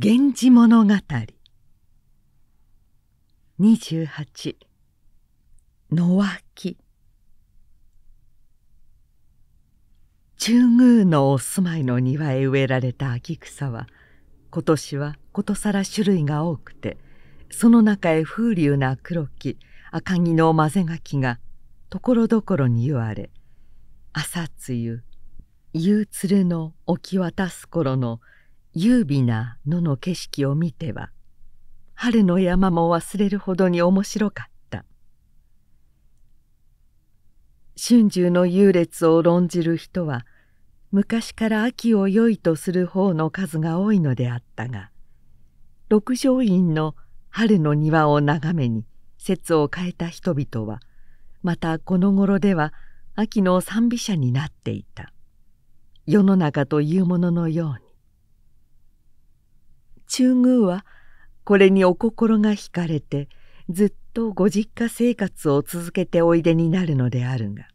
源氏物語28野脇中宮のお住まいの庭へ植えられた秋草は今年はことさら種類が多くてその中へ風流な黒木赤木の混ぜ柿がところどころに言われ朝露夕鶴の置き渡す頃の優美な野の景色を見ては春の山も忘れるほどに面白かった春秋の優劣を論じる人は昔から秋を良いとする方の数が多いのであったが六条院の春の庭を眺めに説を変えた人々はまたこの頃では秋の賛美者になっていた世の中というもののように中宮はこれにお心が惹かれてずっとご実家生活を続けておいでになるのであるが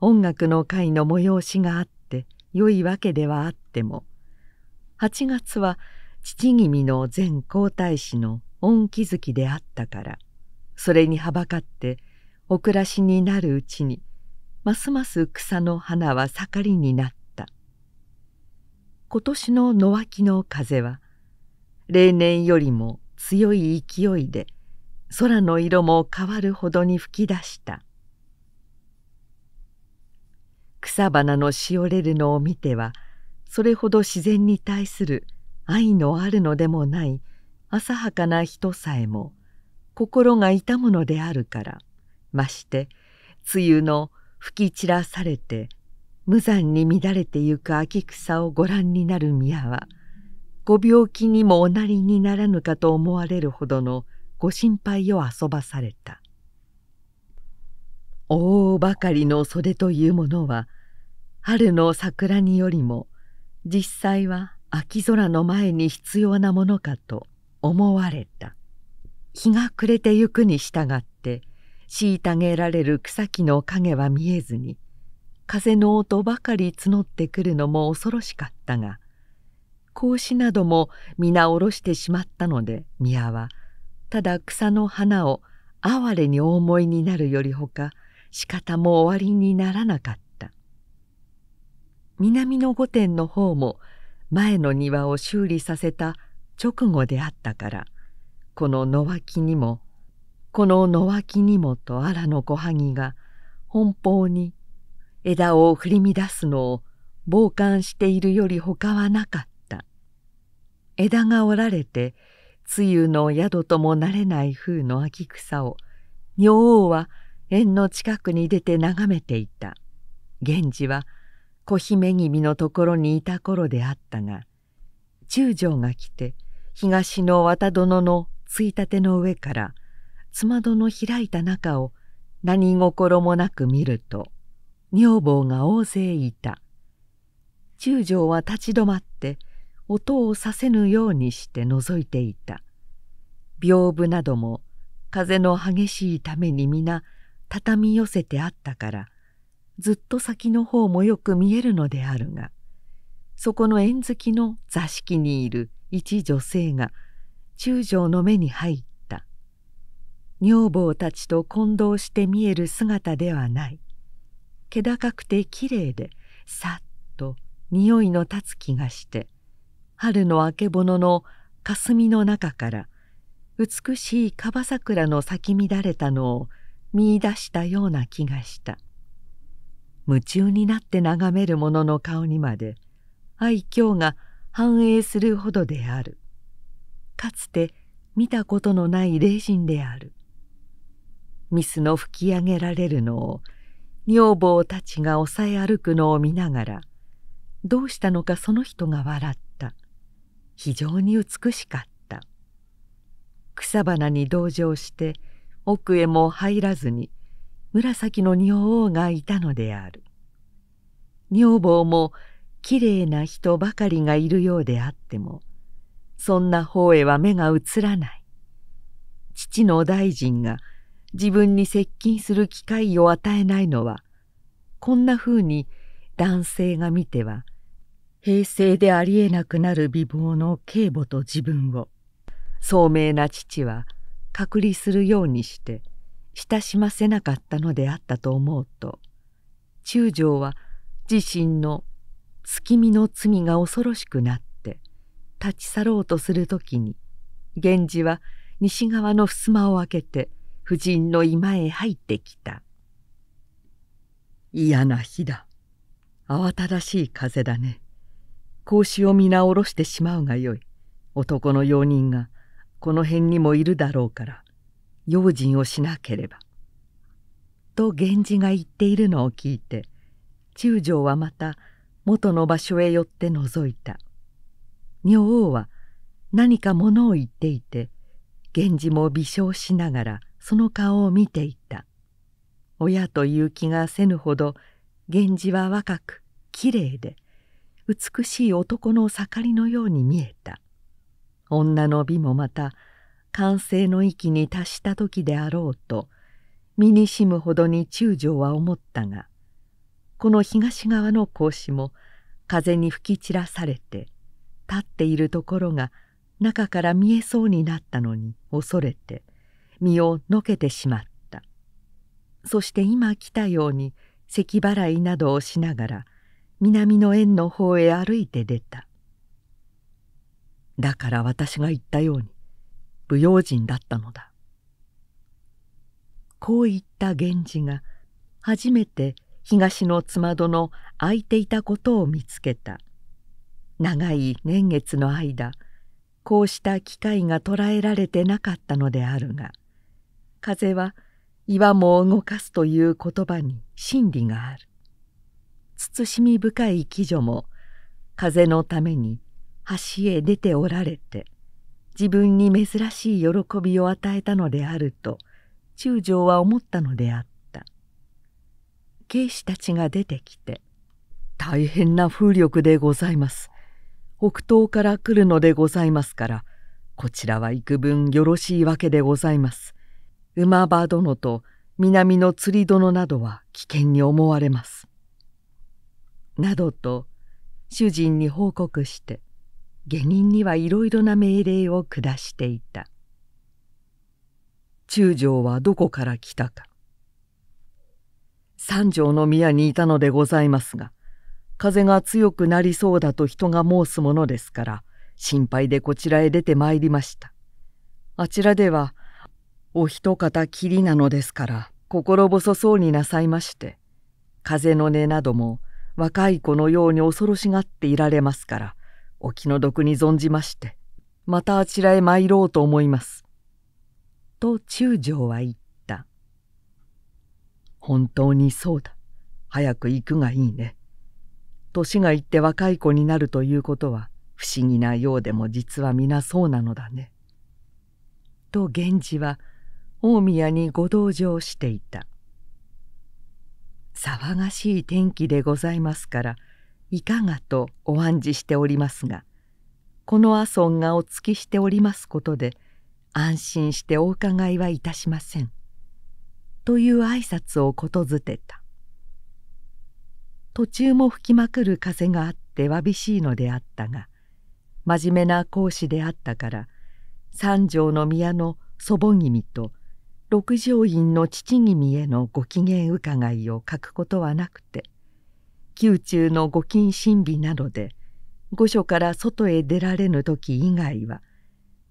音楽の会の催しがあって良いわけではあっても8月は父君の前皇太子の恩気づきであったからそれにはばかってお暮らしになるうちにますます草の花は盛りになった今年の野脇の風は例年よりも強い勢いで空の色も変わるほどに吹き出した草花のしおれるのを見てはそれほど自然に対する愛のあるのでもない浅はかな人さえも心が痛むのであるからまして梅雨の吹き散らされて無残に乱れてゆく秋草をご覧になる宮は「ご病気にもおなりにならぬかと思われるほどのご心配を遊ばされた。大ばかりの袖というものは春の桜によりも実際は秋空の前に必要なものかと思われた日が暮れてゆくに従って虐げられる草木の影は見えずに風の音ばかり募ってくるのも恐ろしかったが格子なども皆下ろしてしまったので宮はただ草の花を哀れに思いになるよりほか仕方も終わりにならなかった南の御殿の方も前の庭を修理させた直後であったからこの野脇にもこの野脇にもと荒の小萩が奔放に枝を振り乱すのを傍観しているよりほかはなかっ枝が折られて露の宿ともなれない風の秋草を女王は縁の近くに出て眺めていた源氏は小姫君のところにいた頃であったが中将が来て東の綿殿のついたての上から妻殿開いた中を何心もなく見ると女房が大勢いた中将は立ち止まって「音をさせぬようにして覗いていた屏風なども風の激しいために皆畳み寄せてあったからずっと先の方もよく見えるのであるがそこの縁付きの座敷にいる一女性が中将の目に入った女房たちと混同して見える姿ではない気高くてきれいでさっと匂いの立つ気がして春のあけぼのの霞の中から美しい樺桜の咲き乱れたのを見いだしたような気がした夢中になって眺める者の顔にまで愛嬌が反映するほどであるかつて見たことのない霊人であるミスの吹き上げられるのを女房たちが抑え歩くのを見ながらどうしたのかその人が笑った非常に美しかった草花に同情して奥へも入らずに紫の女王がいたのである女房もきれいな人ばかりがいるようであってもそんな方へは目が移らない父の大臣が自分に接近する機会を与えないのはこんなふうに男性が見ては平成でありえなくなる美貌の継母と自分を聡明な父は隔離するようにして親しませなかったのであったと思うと中将は自身の月見の罪が恐ろしくなって立ち去ろうとする時に源氏は西側の襖を開けて夫人の居間へ入ってきた「嫌な日だ慌ただしい風だね格子を皆下ろしてしまうがよい男の用人がこの辺にもいるだろうから用心をしなければ」と源氏が言っているのを聞いて中将はまた元の場所へ寄って覗いた女王は何か物を言っていて源氏も微笑しながらその顔を見ていた親という気がせぬほど源氏は若くきれいで美しい男の盛りのように見えた女の美もまた完成の域に達した時であろうと身にしむほどに中将は思ったがこの東側の格子も風に吹き散らされて立っているところが中から見えそうになったのに恐れて身をのけてしまったそして今来たように咳払いなどをしながら南の園の方へ歩いて出ただから私が言ったように不用心だったのだこう言った源氏が初めて東の妻戸の開いていたことを見つけた長い年月の間こうした機会が捉えられてなかったのであるが風は岩も動かすという言葉に真理がある慎み深い貴女も風のために橋へ出ておられて自分に珍しい喜びを与えたのであると中将は思ったのであった警視たちが出てきて「大変な風力でございます北東から来るのでございますからこちらは幾分よろしいわけでございます」馬場殿と南の釣り殿などは危険に思われます。などと主人に報告して下人にはいろいろな命令を下していた中将はどこから来たか三条の宮にいたのでございますが風が強くなりそうだと人が申すものですから心配でこちらへ出てまいりましたあちらではお一方きりなのですから心細そうになさいまして風の音なども若い子のように恐ろしがっていられますからお気の毒に存じましてまたあちらへ参ろうと思います」と中将は言った「本当にそうだ早く行くがいいね」年がいって若い子になるということは不思議なようでも実は皆そうなのだね。と源氏は大宮にご同情していた。騒がしい天気でございますからいかがとお案じしておりますがこの阿尊がお付きしておりますことで安心してお伺いはいたしません」という挨拶をことづてた途中も吹きまくる風があってわびしいのであったが真面目な講師であったから三条の宮の祖母君と六条院の父君へのご機嫌伺いを書くことはなくて宮中の御金神秘などで御所から外へ出られぬ時以外は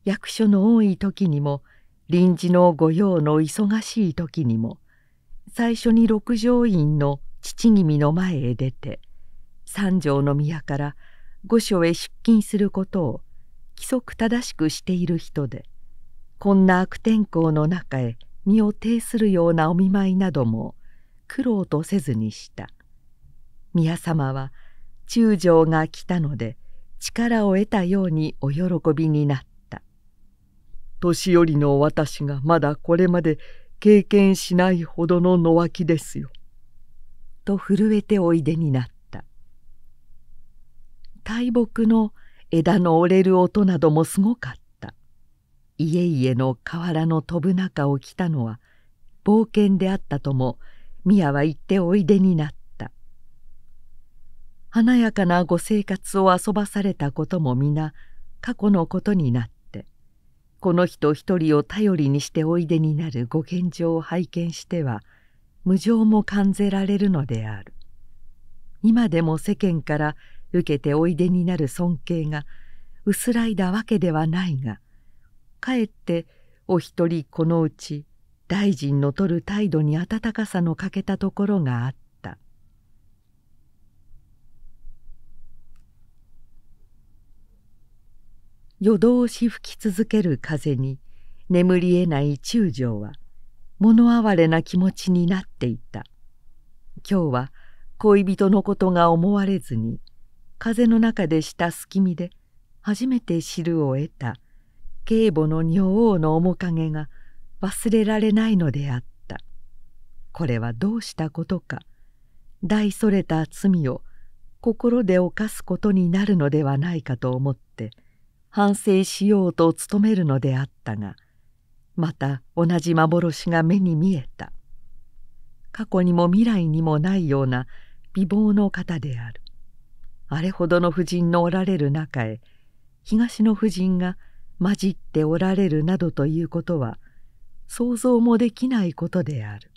役所の多い時にも臨時の御用の忙しい時にも最初に六条院の父君の前へ出て三条の宮から御所へ出勤することを規則正しくしている人でこんな悪天候の中へ身を呈するようなお見舞いなども苦労とせずにした宮様は中将が来たので力を得たようにお喜びになった年寄りの私がまだこれまで経験しないほどの野脇ですよ」と震えておいでになった大木の枝の折れる音などもすごかった家々の原の飛ぶ中を来たのは冒険であったとも宮は言っておいでになった華やかなご生活を遊ばされたことも皆過去のことになってこの人一人を頼りにしておいでになるご現状を拝見しては無情も感じられるのである今でも世間から受けておいでになる尊敬が薄らいだわけではないがかえってお一人このうち大臣の取る態度に温かさの欠けたところがあった夜通し吹き続ける風に眠りえない中将は物哀れな気持ちになっていた今日は恋人のことが思われずに風の中でした隙見で初めて知るを得た継母の女王の面影が忘れられないのであったこれはどうしたことか大それた罪を心で犯すことになるのではないかと思って反省しようと努めるのであったがまた同じ幻が目に見えた過去にも未来にもないような美貌の方であるあれほどの夫人のおられる中へ東の夫人が混じっておられるなどということは想像もできないことである。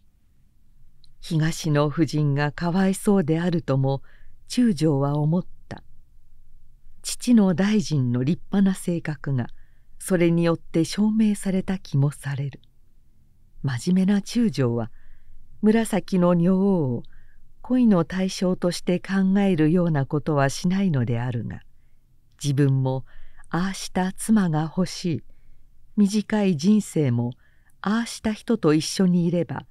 東の夫人がかわいそうであるとも中将は思った父の大臣の立派な性格がそれによって証明された気もされる真面目な中将は紫の女王を恋の対象として考えるようなことはしないのであるが自分もああした妻が欲しい短い人生もああした人と一緒にいれば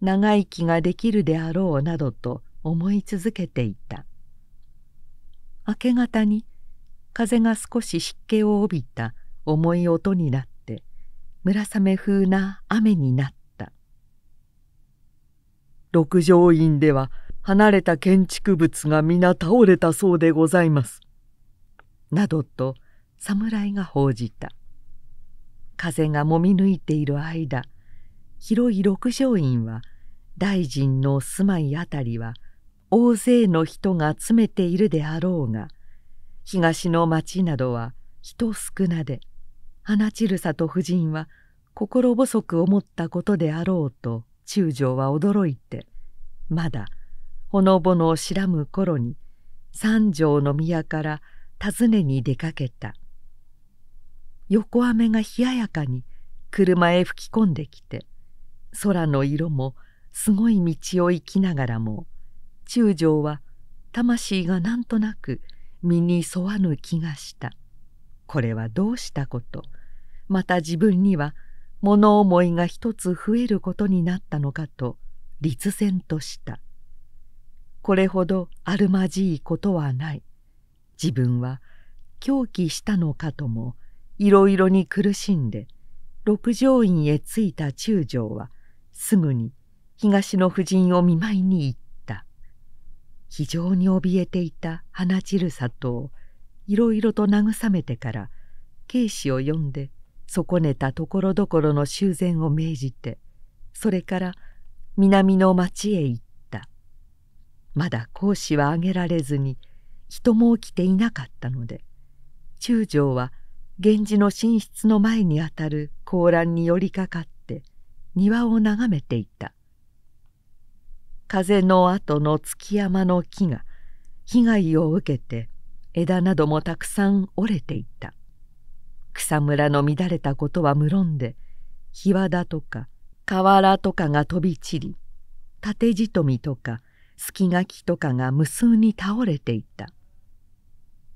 長生きができるであろうなどと思い続けていた明け方に風が少し湿気を帯びた重い音になって村雨風な雨になった六条院では離れた建築物が皆倒れたそうでございます」などと侍が報じた風がもみ抜いている間広い六条院は大臣の住まいあたりは大勢の人が詰めているであろうが東の町などは人少なで花散る里夫人は心細く思ったことであろうと中将は驚いてまだほのぼのを知らむ頃に三条の宮から訪ねに出かけた。横雨が冷ややかに車へ吹き込んできて空の色もすごい道を行きながらも中将は魂がなんとなく身に沿わぬ気がしたこれはどうしたことまた自分には物思いが一つ増えることになったのかと立然としたこれほどあるまじいことはない自分は狂気したのかともいろいろに苦しんで六条院へ着いた中将はすぐに東の夫人を見舞いに行った非常に怯えていた花散る里をいろいろと慰めてから慶子を呼んで損ねたところどころの修繕を命じてそれから南の町へ行ったまだ講師は挙げられずに人も起きていなかったので中将は源氏の寝室の前にあたる甲欄に寄りかかって庭を眺めていた風の後の築山の木が被害を受けて枝などもたくさん折れていた草むらの乱れたことは無論で日わだとか瓦とかが飛び散り縦じとみとか隙垣きとかが無数に倒れていた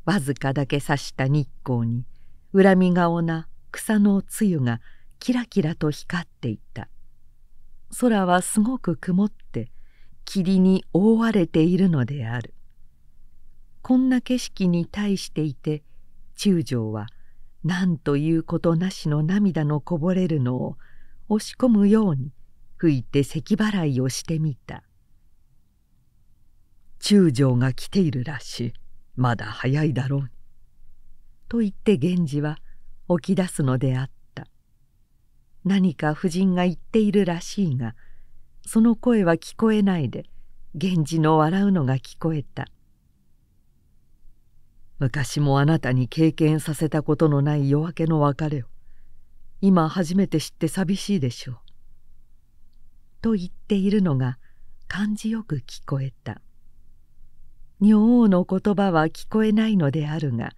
わずかだけ刺した日光に恨み顔な草の露がキラキラと光っていた空はすごく曇って霧に覆われているのであるこんな景色に対していて中将は何ということなしの涙のこぼれるのを押し込むように吹いて咳払いをしてみた中将が来ているらしいまだ早いだろうにと言って源氏は起き出すのであった何か夫人が言っているらしいがその声は聞こえないで源氏の笑うのが聞こえた昔もあなたに経験させたことのない夜明けの別れを今初めて知って寂しいでしょう」と言っているのが感じよく聞こえた女王の言葉は聞こえないのであるが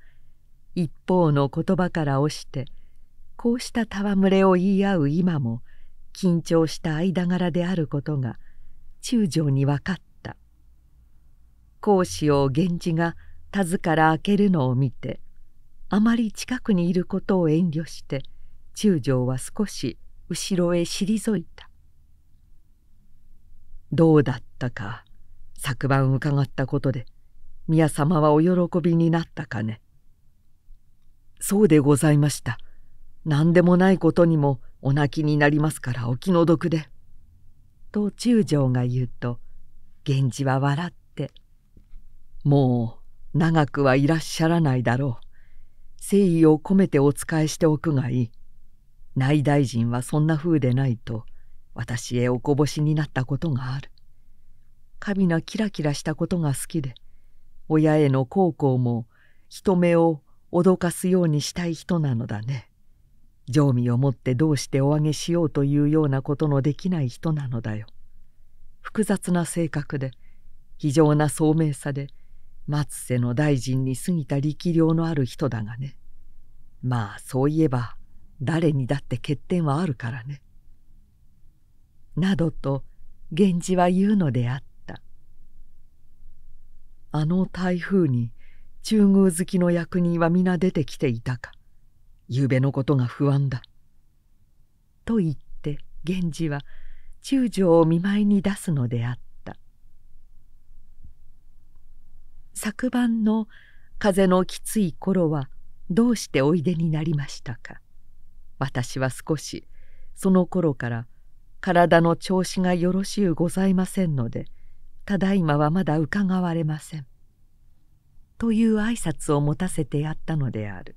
一方の言葉から押してこうした戯れを言い合う今も緊張した間柄であることが中将に分かった講師を源氏が田津から開けるのを見てあまり近くにいることを遠慮して中将は少し後ろへ退いた「どうだったか昨晩伺ったことで宮様はお喜びになったかね」。そうでございました。何でもないことにもお泣きになりますからお気の毒で。と中将が言うと源氏は笑って「もう長くはいらっしゃらないだろう。誠意を込めてお仕えしておくがいい。内大臣はそんな風でないと私へおこぼしになったことがある。神のキラキラしたことが好きで親への孝行も人目を脅かすようにしたい人なのだね常味を持ってどうしておあげしようというようなことのできない人なのだよ複雑な性格で非常な聡明さで松瀬の大臣に過ぎた力量のある人だがねまあそういえば誰にだって欠点はあるからね。などと源氏は言うのであったあの台風に中宮好きの役人は皆出てきていたかゆうべのことが不安だ」と言って源氏は中将を見舞いに出すのであった昨晩の風のきつい頃はどうしておいでになりましたか私は少しその頃から体の調子がよろしゅうございませんのでただいまはまだ伺われませんという挨拶を持たせてやったのである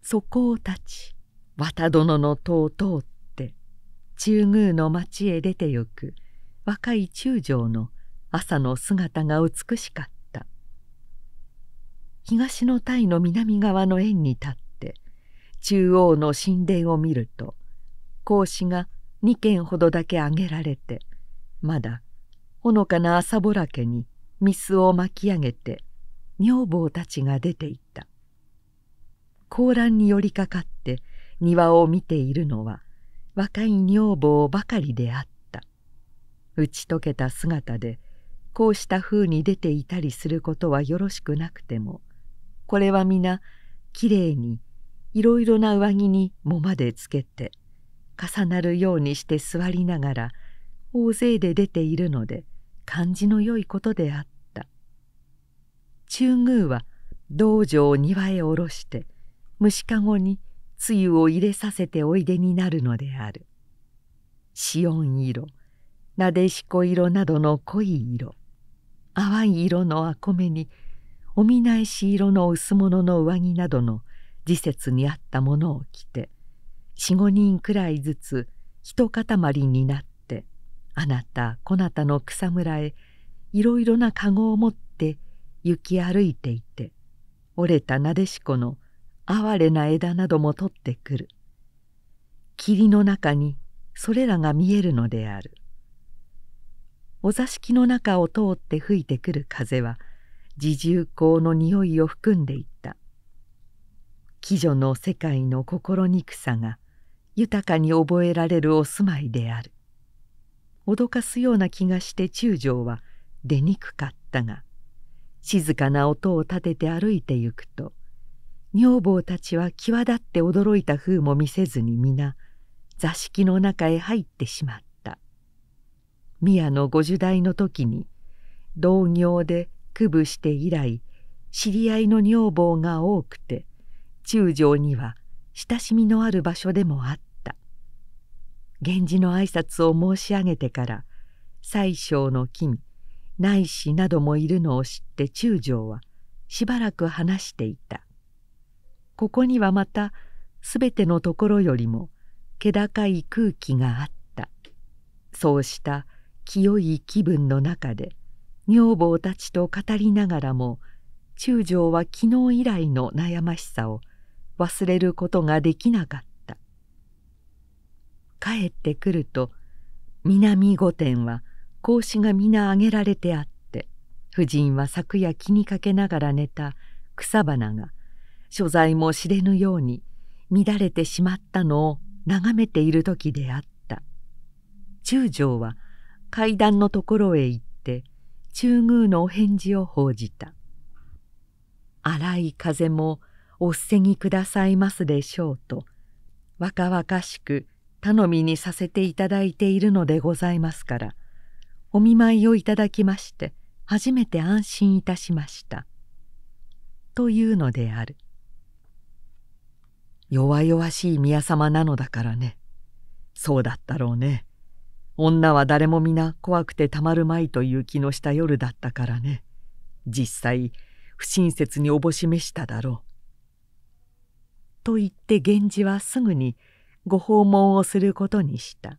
そこを立ち綿殿の戸を通って中宮の町へ出てゆく若い中将の朝の姿が美しかった東のタイの南側の縁に立って中央の神殿を見ると格子が2軒ほどだけ上げられてまだほのかな朝ぼらけに水を巻き上げて女房たちが出て行った高欄に寄りかかって庭を見ているのは若い女房ばかりであった打ち解けた姿でこうした風に出ていたりすることはよろしくなくてもこれは皆きれいにいろいろな上着にもまでつけて重なるようにして座りながら大勢で出ているので感じのよいことであっ中宮は道場を庭へ下ろして虫かごにつゆを入れさせておいでになるのである。オン色なでしこ色などの濃い色淡い色のあこめにお見なし色の薄物の上着などの時節に合ったものを着て四五人くらいずつ一塊になってあなたこなたの草むらへいろいろな籠を持って行き歩いていて折れたなでしこの哀れな枝なども取ってくる霧の中にそれらが見えるのであるお座敷の中を通って吹いてくる風は自重香の匂いを含んでいった鬼女の世界の心憎さが豊かに覚えられるお住まいである脅かすような気がして中将は出にくかったが静かな音を立てて歩いてゆくと女房たちは際立って驚いた風も見せずに皆座敷の中へ入ってしまった宮の五十代の時に同業で区部して以来知り合いの女房が多くて中将には親しみのある場所でもあった源氏の挨拶を申し上げてから宰相の君内侍などもいるのを知って中将はしばらく話していたここにはまたすべてのところよりも気高い空気があったそうした清い気分の中で女房たちと語りながらも中将は昨日以来の悩ましさを忘れることができなかった帰ってくると南御殿は格子が皆上げられてあって夫人は昨夜気にかけながら寝た草花が所在も知れぬように乱れてしまったのを眺めている時であった中将は階段のところへ行って中宮のお返事を報じた荒い風もおせぎくださいますでしょうと若々しく頼みにさせていただいているのでございますからお見舞いをいただきまして初めて安心いたしました」というのである弱々しい宮様なのだからねそうだったろうね女は誰も皆怖くてたまるまいという気のした夜だったからね実際不親切におぼしめしただろう。と言って源氏はすぐにご訪問をすることにした。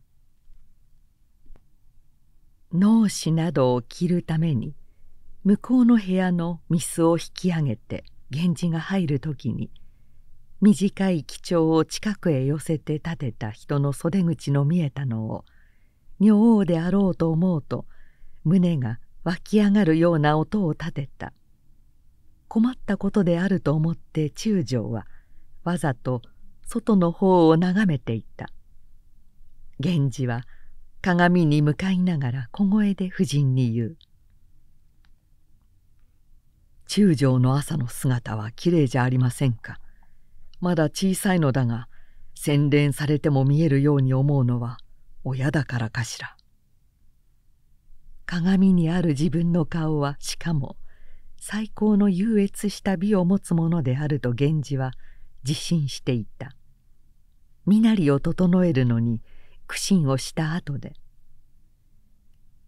脳死などを着るために向こうの部屋の御簾を引き上げて源氏が入る時に短い貴重を近くへ寄せて立てた人の袖口の見えたのを女王であろうと思うと胸が湧き上がるような音を立てた困ったことであると思って中将はわざと外の方を眺めていた源氏は鏡に向かいながら小声で夫人に言う「中将の朝の姿はきれいじゃありませんかまだ小さいのだが洗練されても見えるように思うのは親だからかしら」鏡にある自分の顔はしかも最高の優越した美を持つものであると源氏は自信していた身なりを整えるのに苦心をした後で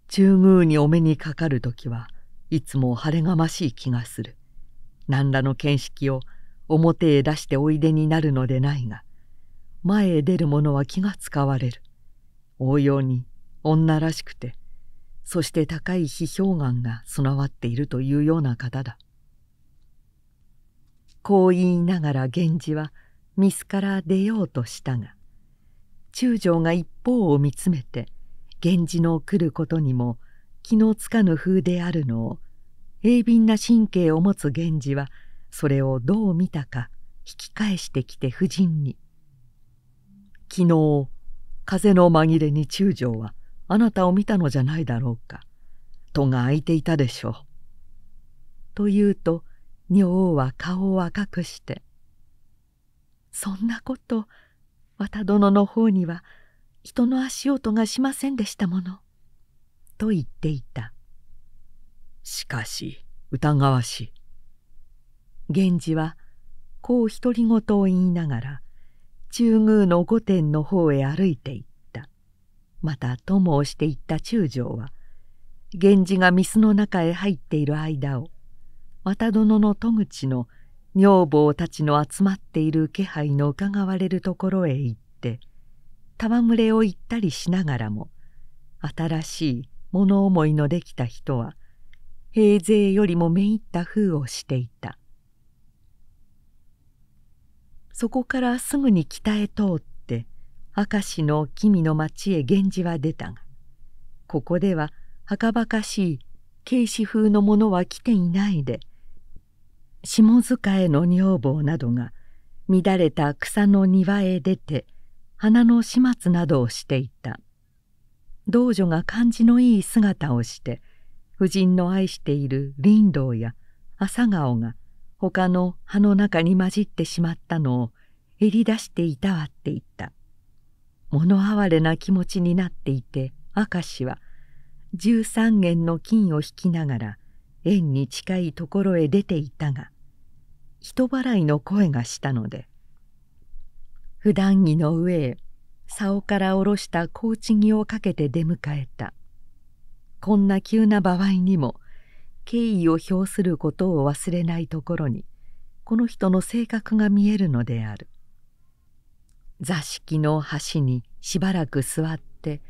中宮にお目にかかる時はいつも晴れがましい気がする何らの見識を表へ出しておいでになるのでないが前へ出る者は気が使われる応用に女らしくてそして高い批評眼が備わっているというような方だこう言いながら源氏は水から出ようとしたが中将が一方を見つめて源氏の来ることにも気のつかぬ風であるのを鋭敏な神経を持つ源氏はそれをどう見たか引き返してきて夫人に「昨日風の紛れに中将はあなたを見たのじゃないだろうか戸が開いていたでしょう」と言うと女王は顔を赤くして「そんなこと綿殿の方には人の足音がしませんでしたもの」と言っていたしかし疑わしい源氏はこう独り言を言いながら中宮の御殿の方へ歩いていったまた友をしていった中将は源氏が水の中へ入っている間を綿殿の戸口の女房たちの集まっている気配のうかがわれるところへ行って戯れを行ったりしながらも新しい物思いのできた人は平勢よりもめいった封をしていたそこからすぐに北へ通って明石の君の町へ源氏は出たがここでははかばかしい警視風のものは来ていないで下塚への女房などが乱れた草の庭へ出て花の始末などをしていた道女が感じのいい姿をして夫人の愛している林道や朝顔が他の葉の中に混じってしまったのを襟出していたわっていた物哀れな気持ちになっていて明石は十三元の金を引きながら縁に近いところへ出ていたが人払いの声がしたので普段着の上へ竿から下ろした高知着をかけて出迎えたこんな急な場合にも敬意を表することを忘れないところにこの人の性格が見えるのである座敷の端にしばらく座って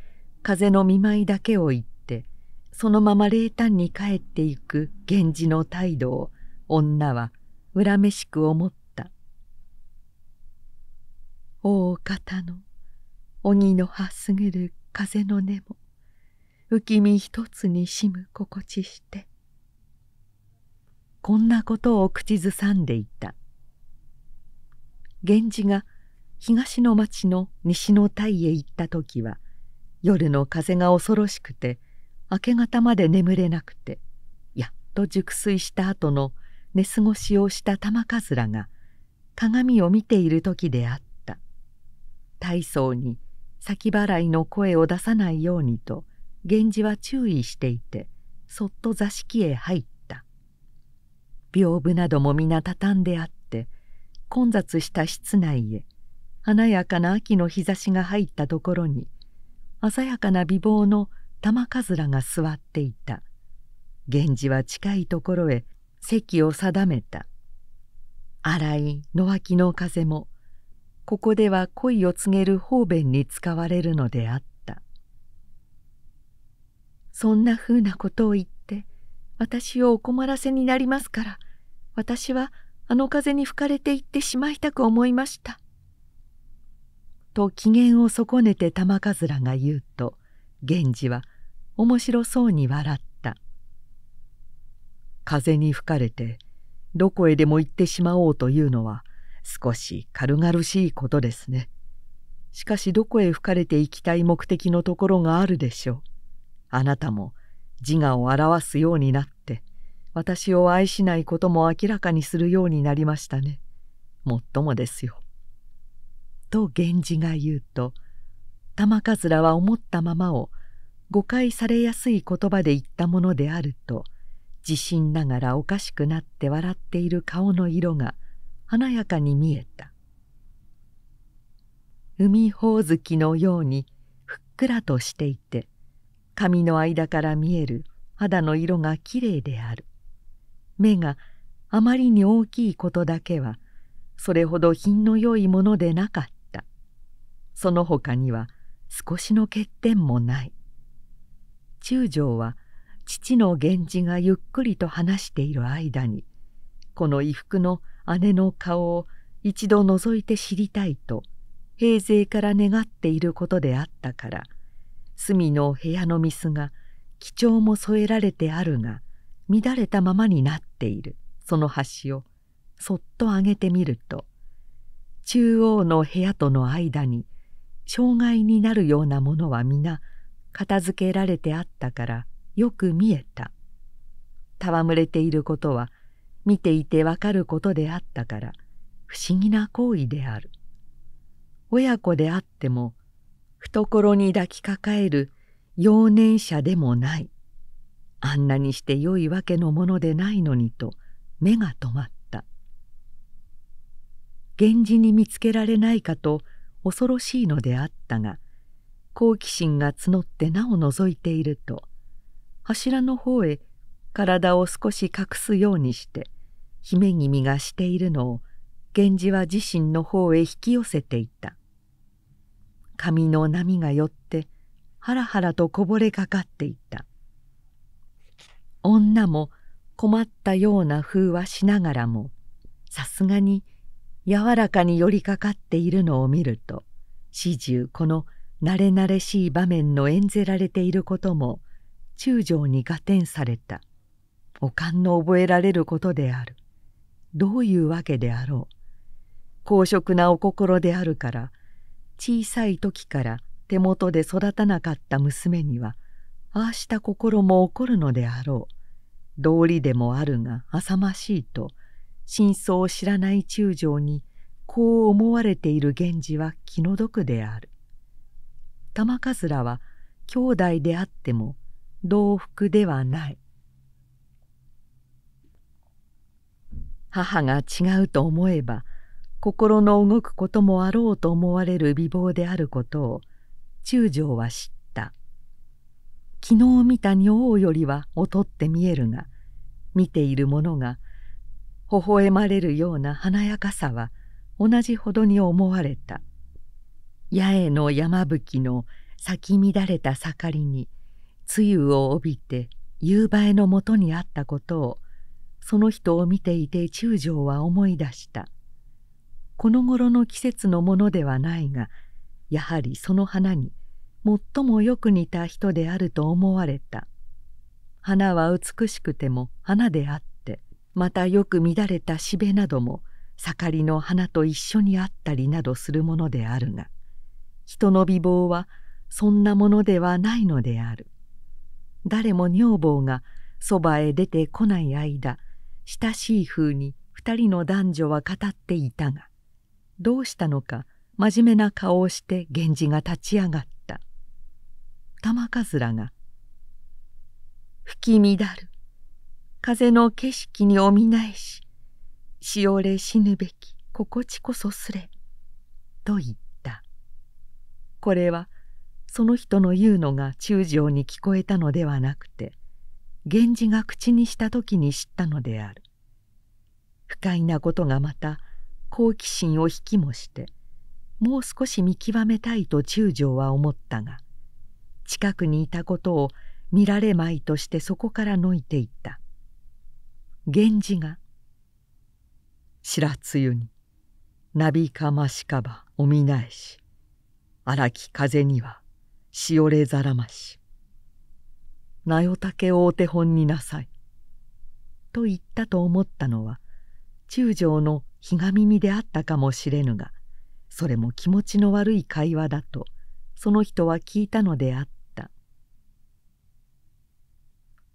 風の見舞いだけを言ってそのまま冷淡に帰っていく源氏の態度を女は恨めしく思った「大方の鬼の発すぐる風の根も浮身一つにしむ心地して」こんなことを口ずさんでいた源氏が東の町の西の鯛へ行った時は夜の風が恐ろしくて明け方まで眠れなくてやっと熟睡した後の寝過ごしをした玉かずらが鏡を見ている時であった大層に先払いの声を出さないようにと源氏は注意していてそっと座敷へ入った屏風なども皆畳んであって混雑した室内へ華やかな秋の日差しが入ったところに鮮やかな美貌の玉かずらが座っていた源氏は近いところへ席を定めた荒い野脇の風もここでは恋を告げる方便に使われるのであったそんなふうなことを言って私をお困らせになりますから私はあの風に吹かれていってしまいたく思いました」と機嫌を損ねて玉かずらが言うと源氏は面白そうに笑っ風に吹かれてどこへでも行ってしまおうというのは少し軽々しいことですね。しかしどこへ吹かれていきたい目的のところがあるでしょう。あなたも自我を表すようになって私を愛しないことも明らかにするようになりましたね。もっともですよ。と源氏が言うと玉かずらは思ったままを誤解されやすい言葉で言ったものであると自信ながらおかしくなって笑っている顔の色が華やかに見えた海ほおずきのようにふっくらとしていて髪の間から見える肌の色がきれいである目があまりに大きいことだけはそれほど品のよいものでなかったそのほかには少しの欠点もない中将は父の源氏がゆっくりと話している間にこの衣服の姉の顔を一度覗いて知りたいと平勢から願っていることであったから隅の部屋のミスが貴重も添えられてあるが乱れたままになっているその端をそっと上げてみると中央の部屋との間に障害になるようなものは皆片付けられてあったからよく見えた戯れていることは見ていてわかることであったから不思議な行為である親子であっても懐に抱きかかえる幼年者でもないあんなにしてよいわけのものでないのにと目が止まった源氏に見つけられないかと恐ろしいのであったが好奇心が募ってなお覗いていると「柱の方へ体を少し隠すようにして姫君がしているのを源氏は自身の方へ引き寄せていた髪の波が寄ってハラハラとこぼれかかっていた女も困ったような風はしながらもさすがに柔らかに寄りかかっているのを見ると始終この慣れ慣れしい場面の演ぜられていることも中将に合点されたおかんの覚えられることであるどういうわけであろう公職なお心であるから小さい時から手元で育たなかった娘にはああした心も起こるのであろう道理でもあるが浅ましいと真相を知らない中将にこう思われている源氏は気の毒である玉かずらは兄弟であっても同服ではない母が違うと思えば心の動くこともあろうと思われる美貌であることを中将は知った昨日見た女王よりは劣って見えるが見ているものが微笑まれるような華やかさは同じほどに思われた八重の山吹の咲き乱れた盛りに露を帯びて夕映えのもとにあったことをその人を見ていて中将は思い出したこの頃の季節のものではないがやはりその花に最もよく似た人であると思われた花は美しくても花であってまたよく乱れたしべなども盛りの花と一緒にあったりなどするものであるが人の美貌はそんなものではないのである誰も女房がそばへ出てこない間親しい風に二人の男女は語っていたがどうしたのか真面目な顔をして源氏が立ち上がった玉かずらが「吹き乱る風の景色にお見返ししおれ死ぬべき心地こそすれ」と言ったこれはその人の言うのが中将に聞こえたのではなくて源氏が口にした時に知ったのである不快なことがまた好奇心を引きもしてもう少し見極めたいと中将は思ったが近くにいたことを見られまいとしてそこからのいていった源氏が「白露になびかましかばお見返し荒き風にはしおれざらまし名代竹をお手本になさい」と言ったと思ったのは中将のひが耳であったかもしれぬがそれも気持ちの悪い会話だとその人は聞いたのであった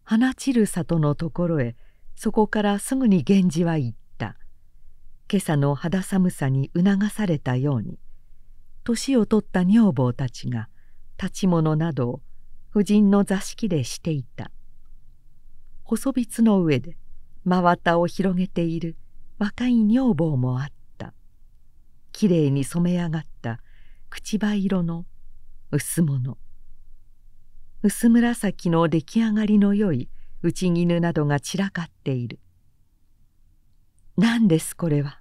花散る里のところへそこからすぐに源氏は行った今朝の肌寒さに促されたように年を取った女房たちが「立ち物などを夫人の座敷でしていた細びつの上で真綿を広げている若い女房もあったきれいに染め上がった口葉色の薄物薄紫の出来上がりのよい内絹などが散らかっている何ですこれは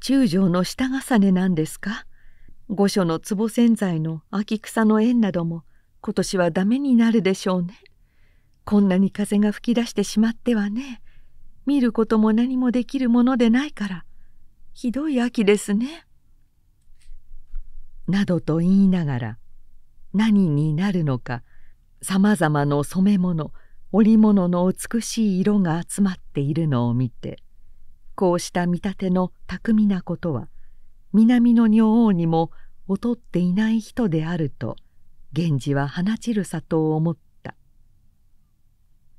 中将の下重ねなんですか御所の壺洗剤の秋草の縁なども今年はダメになるでしょうね。こんなに風が吹き出してしまってはね、見ることも何もできるものでないから、ひどい秋ですね。などと言いながら、何になるのか、さまざまの染め物、織物の美しい色が集まっているのを見て、こうした見立ての巧みなことは、南の女王にも劣っていない人であると源氏は放ちる里を思った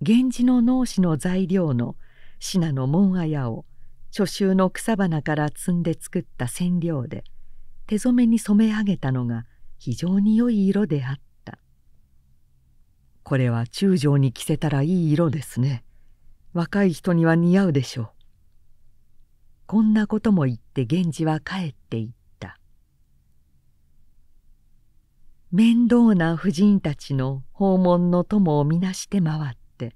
源氏の脳死の材料の信濃門綾を初秋の草花から摘んで作った染料で手染めに染め上げたのが非常に良い色であったこれは中将に着せたらいい色ですね若い人には似合うでしょうこんなことも言って源氏は帰っていた面倒な婦人たちの訪問の友をみなして回って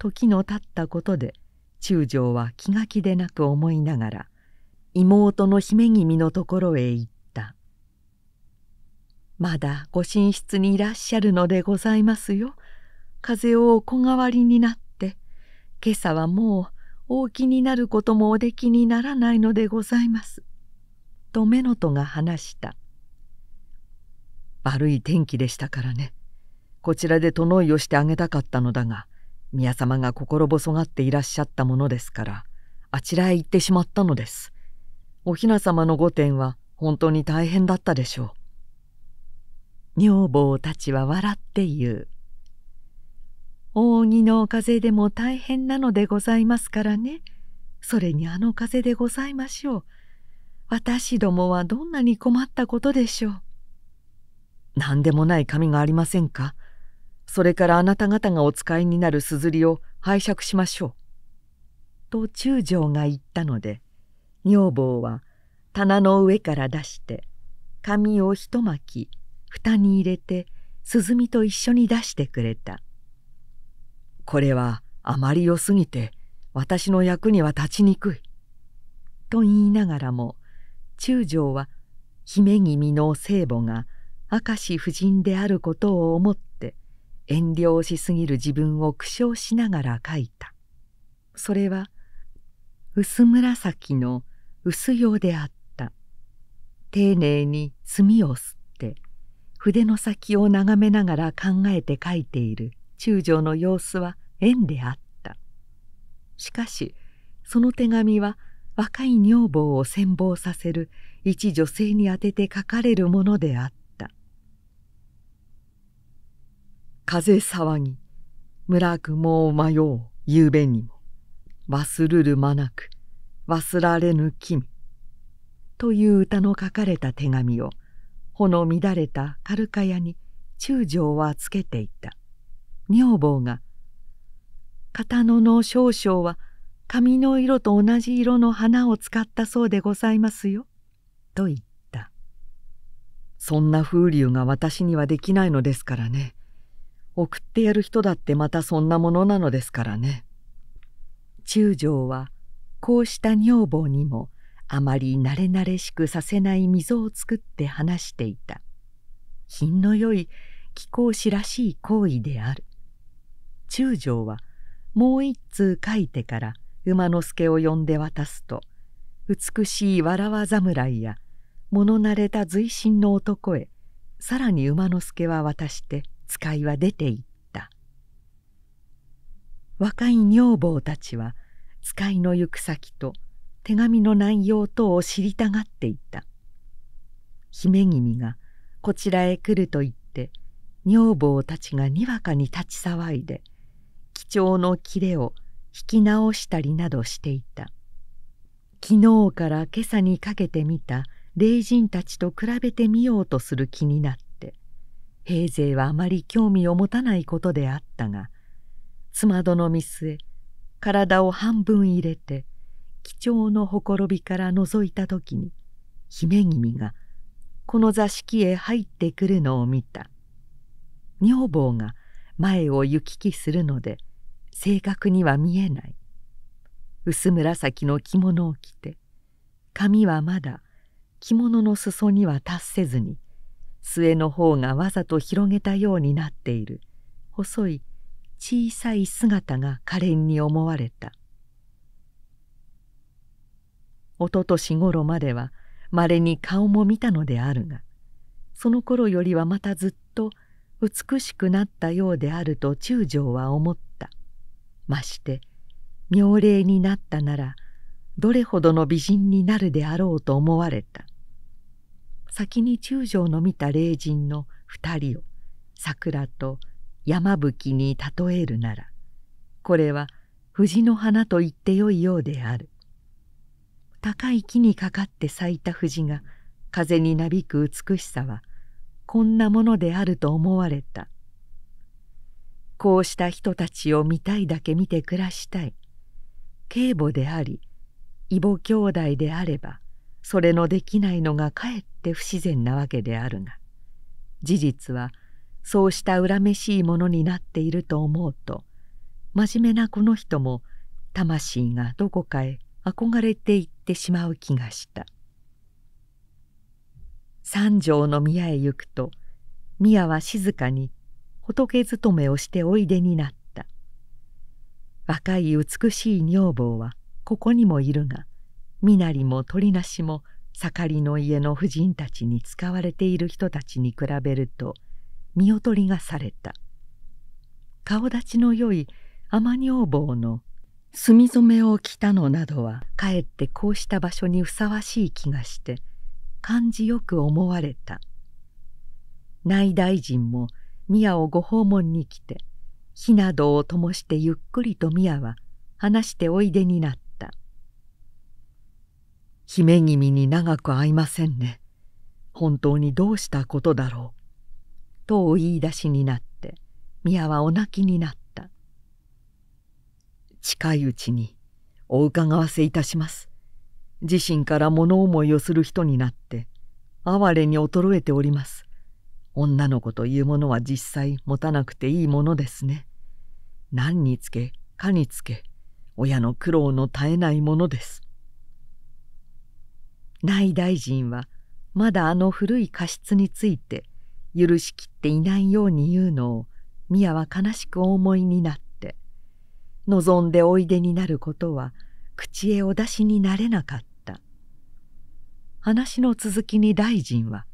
時の経ったことで中将は気が気でなく思いながら妹の姫君のところへ行った「まだご寝室にいらっしゃるのでございますよ風邪をおこがわりになって今朝はもうお気になることもお出来にならないのでございます」と目のとが話した悪い天気でしたからねこちらでトいをしてあげたかったのだが宮様が心細がっていらっしゃったものですからあちらへ行ってしまったのですお雛様の御殿は本当に大変だったでしょう女房たちは笑って言う扇の風でも大変なのでございますからねそれにあの風でございましょう私どもはどんなに困ったことでしょう何でもない紙がありませんかそれからあなた方がお使いになる硯を拝借しましょう。と中将が言ったので女房は棚の上から出して紙を一巻き蓋に入れて鼓と一緒に出してくれた。これはあまり良すぎて私の役には立ちにくい。と言いながらも中将は姫君の聖母が明石夫人であることを思って遠慮しすぎる自分を苦笑しながら書いたそれは薄紫の薄用であった丁寧に墨を吸って筆の先を眺めながら考えて書いている中将の様子は縁であったしかしその手紙は若い女房を羨望させる一女性に宛てて書かれるものであった風騒ぎ村雲を迷うゆうべにも忘るる間なく忘られぬ君」という歌の書かれた手紙を穂の乱れた軽か屋に中将はつけていた女房が「刀の少々は髪の色と同じ色の花を使ったそうでございますよ」と言った「そんな風流が私にはできないのですからね送ってやる人だってまたそんなものなのですからね。中将はこうした女房にもあまり慣れ慣れしくさせない溝を作って話していた品のよい貴公子らしい行為である中将はもう一通書いてから馬之助を呼んで渡すと美しいわらわ侍や物慣れた随身の男へさらに馬之助は渡して使いは出て行った若い女房たちは使いの行く先と手紙の内容等を知りたがっていた姫君がこちらへ来ると言って女房たちがにわかに立ち騒いで貴重の切れを引き直したりなどしていた昨日から今朝にかけて見た霊人たちと比べてみようとする気になった平勢はあまり興味を持たないことであったが妻殿見据え体を半分入れて貴重のほころびから覗いた時に姫君がこの座敷へ入ってくるのを見た女房が前を行き来するので正確には見えない薄紫の着物を着て髪はまだ着物の裾には達せずに末の方がわざと広げたようになっている細い小さい姿が可憐に思われたおととし頃まではまれに顔も見たのであるがその頃よりはまたずっと美しくなったようであると中将は思ったまして妙齢になったならどれほどの美人になるであろうと思われた先に中将の見た霊人の二人を桜と山吹に例えるならこれは藤の花と言ってよいようである高い木にかかって咲いた藤が風になびく美しさはこんなものであると思われたこうした人たちを見たいだけ見て暮らしたい警母であり異母兄弟であればそれのできないのがかえって不自然なわけであるが事実はそうした恨めしいものになっていると思うと真面目なこの人も魂がどこかへ憧れていってしまう気がした三条の宮へ行くと宮は静かに仏勤めをしておいでになった若い美しい女房はここにもいるが身なりも取りなしも盛りの家の婦人たちに使われている人たちに比べると見劣りがされた顔立ちのよい天女房の墨染めを着たのなどはかえってこうした場所にふさわしい気がして感じよく思われた内大臣も宮をご訪問に来て火などを灯してゆっくりと宮は話しておいでになった姫君に長く会いませんね本当にどうしたことだろう」とお言い出しになって宮はお泣きになった近いうちにお伺わせいたします自身から物思いをする人になって哀れに衰えております女の子というものは実際持たなくていいものですね何につけかにつけ親の苦労の絶えないものです内大臣はまだあの古い過失について許しきっていないように言うのを宮は悲しくお思いになって望んでおいでになることは口へお出しになれなかった話の続きに大臣は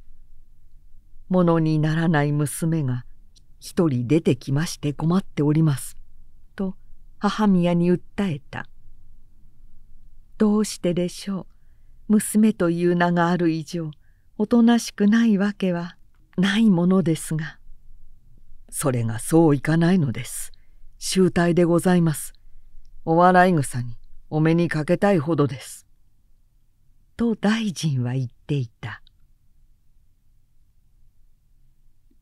「ものにならない娘が一人出てきまして困っております」と母宮に訴えた「どうしてでしょう」娘という名がある以上おとなしくないわけはないものですがそれがそういかないのです醜態でございますお笑い草にお目にかけたいほどです」と大臣は言っていた。